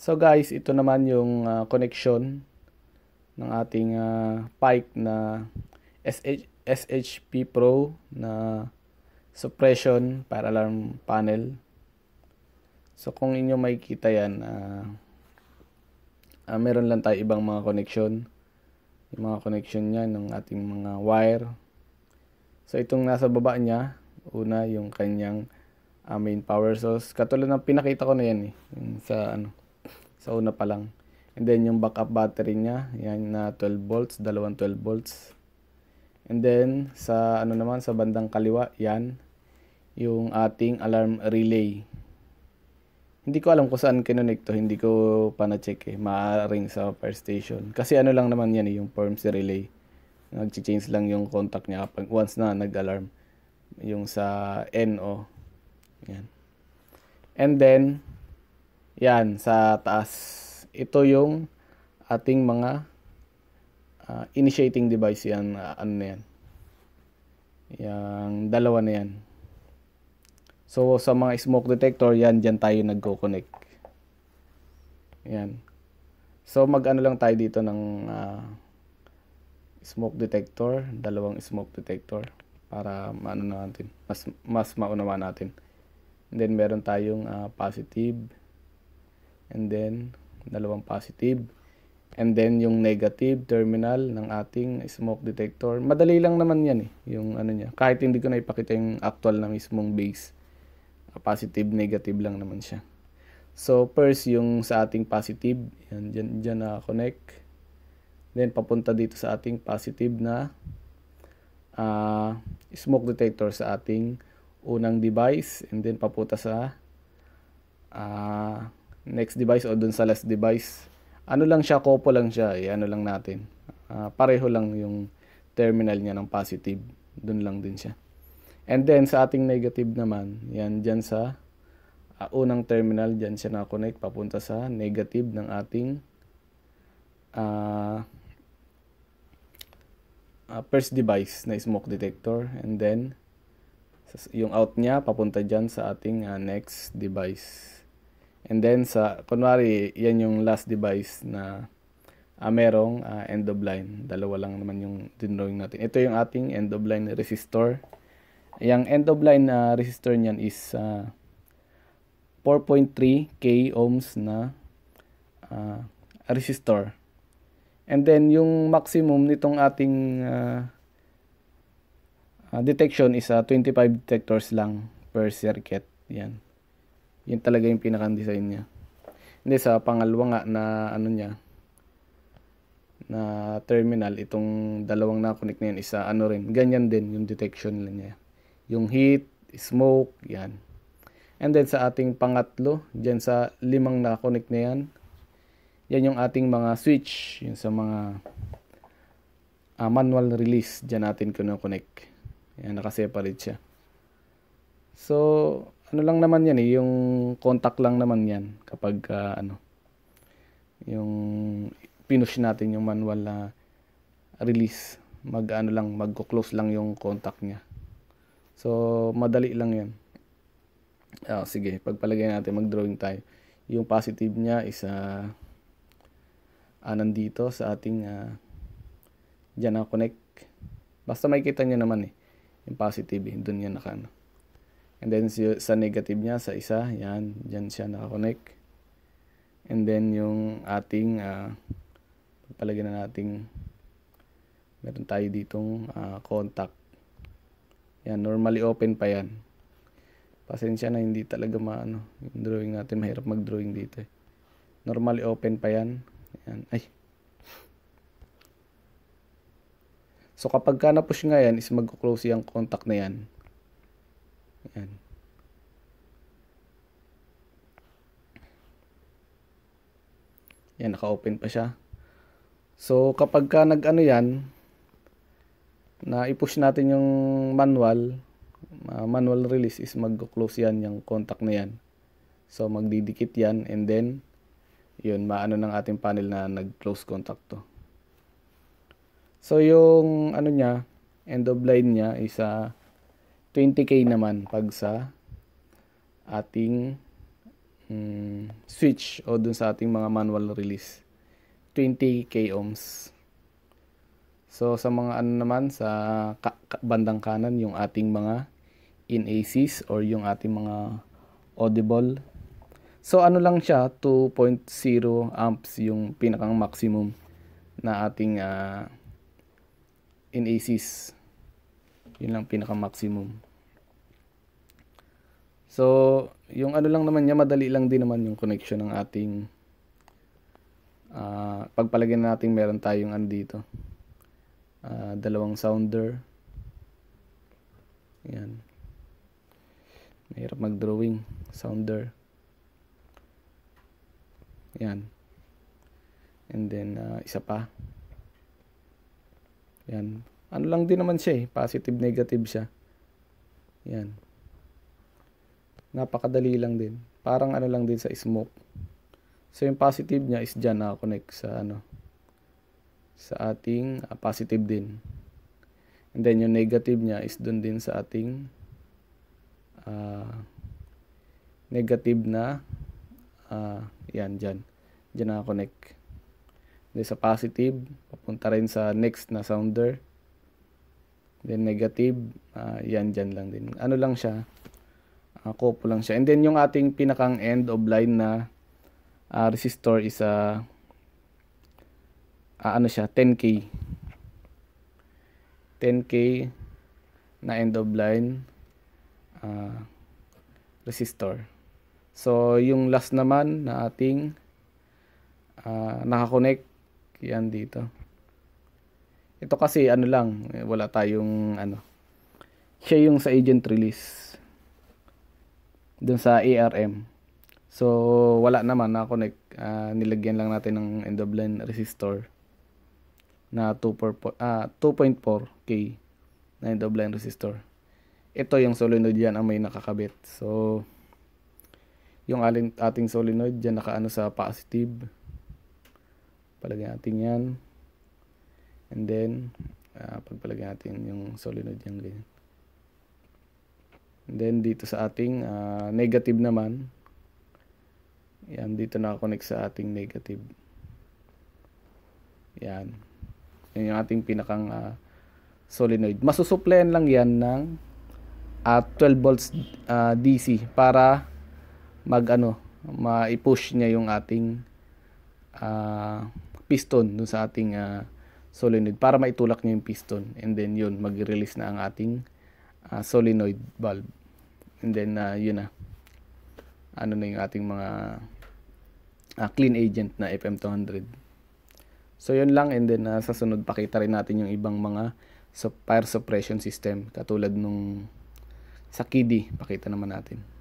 So guys, ito naman yung uh, connection ng ating uh, Pike na SH SHP Pro na suppression para alarm panel. So kung inyo makikita yan, uh, uh, meron lang tayo ibang mga connection. Yung mga connection niya ng ating mga wire. So itong nasa baba niya, Una, yung kanyang uh, main power source. Katulad ng pinakita ko na yan eh. sa, ano, sa una pa lang. And then, yung backup battery niya. Yan na 12 volts. Dalawang 12 volts. And then, sa ano naman, sa bandang kaliwa, yan. Yung ating alarm relay. Hindi ko alam kung saan kinonect to. Hindi ko pa na-check eh. Maaring sa fire station. Kasi ano lang naman yan eh, yung si relay. Nag-change lang yung contact niya kapag once na nag-alarm yung sa NO. Yan. And then, yan, sa taas. Ito yung ating mga uh, initiating device yan. Uh, ano na yan? Yang dalawa na yan. So, sa mga smoke detector, yan, dyan tayo nagko-connect. Yan. So, mag-ano lang tayo dito ng uh, smoke detector. Dalawang smoke detector para maano natin, mas, mas maunawa natin. And then, meron tayong uh, positive. And then, dalawang positive. And then, yung negative terminal ng ating smoke detector. Madali lang naman yan eh. Yung ano niya. Kahit hindi ko na ipakita yung actual na mismong base. Uh, positive, negative lang naman siya. So, first, yung sa ating positive. Yan, dyan, dyan na connect. Then, papunta dito sa ating positive na uh, smoke detector sa ating unang device and then papunta sa uh, next device o dun sa last device. Ano lang siya, kopo lang siya, eh, ano lang natin. Uh, pareho lang yung terminal niya ng positive. Dun lang din siya. And then sa ating negative naman, yan dyan sa uh, unang terminal, dyan siya na-connect papunta sa negative ng ating uh, uh, first device na smoke detector and then yung out niya papunta dyan sa ating uh, next device. And then sa kunwari yan yung last device na uh, merong uh, end of line. Dalawa lang naman yung dinrawing natin. Ito yung ating end of line resistor. Yung end of line na uh, resistor niyan is uh, 4.3 k ohms na uh, resistor. And then yung maximum nitong ating uh, uh, detection is uh, ah, 25 detectors lang per circuit. Yan. Yan talaga yung pinaka-design niya. Hindi sa pangalawa nga na ano niya na terminal itong dalawang na-connect na yan isa ano rin ganyan din yung detection niya yung heat smoke yan and then sa ating pangatlo diyan sa limang na-connect na yan yan yung ating mga switch, yung sa mga uh, manual release, dyan natin kino-connect. Yan, nakaseparate siya. So, ano lang naman yan eh, yung contact lang naman yan kapag uh, ano, yung pinush natin yung manual na release. Mag ano lang, magko-close lang yung contact niya. So, madali lang yan. Oh, sige, pagpalagay natin, mag-drawing tayo. Yung positive niya is uh, uh, nandito sa ating uh, ah, Jana Connect. Basta makikita nyo naman eh, yung positive eh, dun yan naka ano. And then sa negative niya, sa isa, yan, dyan siya nakakonect. And then yung ating, uh, palagyan na nating, meron tayo ditong uh, contact. Yan, normally open pa yan. Pasensya na hindi talaga maano, yung drawing natin, mahirap mag-drawing dito eh. Normally open pa yan. Ayan. Ay. So kapag ka na-push nga yan, is mag-close yung contact na yan. Ayan. Ayan, naka-open pa siya. So kapag ka nag-ano yan, na i-push natin yung manual, uh, manual release is mag-close yan yung contact na yan. So magdidikit yan and then yun, maano ng ating panel na nag-close contact to. So, yung ano niya, end of line niya is uh, ah, 20k naman pag sa ating um, switch o dun sa ating mga manual release. 20k ohms. So, sa mga ano naman, sa ka ka bandang kanan, yung ating mga in ACs or yung ating mga audible So ano lang siya, 2.0 amps yung pinakang maximum na ating uh, ah, inasis. Yun lang pinaka maximum. So yung ano lang naman niya, madali lang din naman yung connection ng ating uh, pagpalagay na natin meron tayong ano dito. Uh, dalawang sounder. Yan. Mahirap mag-drawing. Sounder. Yan. And then, uh, isa pa. Yan. Ano lang din naman siya eh. Positive, negative siya. Yan. Napakadali lang din. Parang ano lang din sa smoke. So, yung positive niya is dyan nakakonect sa ano sa ating uh, positive din. And then, yung negative niya is dun din sa ating uh, negative na uh, yan, dyan. Dyan connect Then sa positive, papunta rin sa next na sounder. Then negative, uh, yan, dyan lang din. Ano lang siya, uh, kopo lang siya. And then yung ating pinakang end of line na uh, resistor is a, uh, uh, ano siya, 10K. 10K na end of line uh, resistor. So, yung last naman na ating uh, nakakonect, yan dito. Ito kasi ano lang, eh, wala tayong ano. Siya yung sa agent release. Doon sa ARM. So, wala naman nakakonect. Uh, nilagyan lang natin ng end-of-line resistor na 2.4K ah, na end-of-line resistor. Ito yung solenoid yan ang may nakakabit. So, yung alin, ating solenoid dyan nakaano sa positive palagyan natin yan and then uh, ah, pagpalagyan natin yung solenoid yung ganyan and then dito sa ating uh, negative naman yan dito nakakonect sa ating negative yan yan yung ating pinakang uh, solenoid masusuplayan lang yan ng uh, 12 volts uh, DC para mag ano, ma-push niya yung ating uh, piston dun sa ating uh, solenoid para maitulak niya yung piston and then yun mag-release na ang ating uh, solenoid valve and then uh, yun na ano na yung ating mga uh, clean agent na FM200 so yun lang and then uh, sa sunod pakita rin natin yung ibang mga so fire suppression system katulad nung sa KIDI pakita naman natin